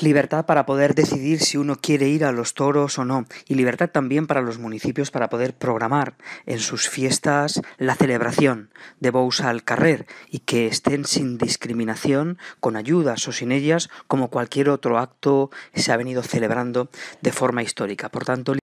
Libertad para poder decidir si uno quiere ir a los toros o no. Y libertad también para los municipios para poder programar en sus fiestas la celebración de Bous al Carrer y que estén sin discriminación, con ayudas o sin ellas, como cualquier otro acto se ha venido celebrando de forma histórica. Por tanto,